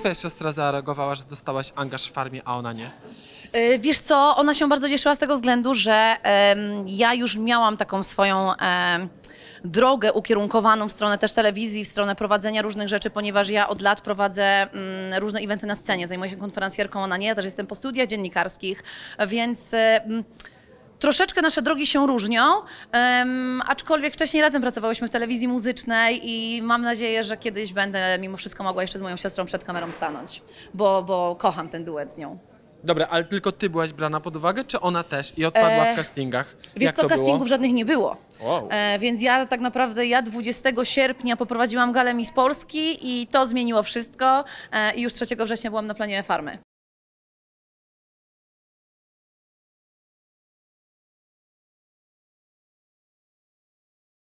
twoja siostra zareagowała, że dostałaś angaż w farmie, a ona nie? E, wiesz co, ona się bardzo cieszyła z tego względu, że ja już miałam taką swoją drogę ukierunkowaną w stronę też telewizji, w stronę prowadzenia różnych rzeczy, ponieważ ja od lat prowadzę mm, różne eventy na scenie. Zajmuję się konferencjerką, ona nie, ja też jestem po studiach dziennikarskich, więc... Troszeczkę nasze drogi się różnią, um, aczkolwiek wcześniej razem pracowałyśmy w telewizji muzycznej i mam nadzieję, że kiedyś będę mimo wszystko mogła jeszcze z moją siostrą przed kamerą stanąć, bo, bo kocham ten duet z nią. Dobra, ale tylko ty byłaś brana pod uwagę, czy ona też i odpadła w e, castingach? Wiesz Jak co, castingów było? żadnych nie było. Wow. E, więc ja tak naprawdę, ja 20 sierpnia poprowadziłam galę z Polski i to zmieniło wszystko e, i już 3 września byłam na planie farmy.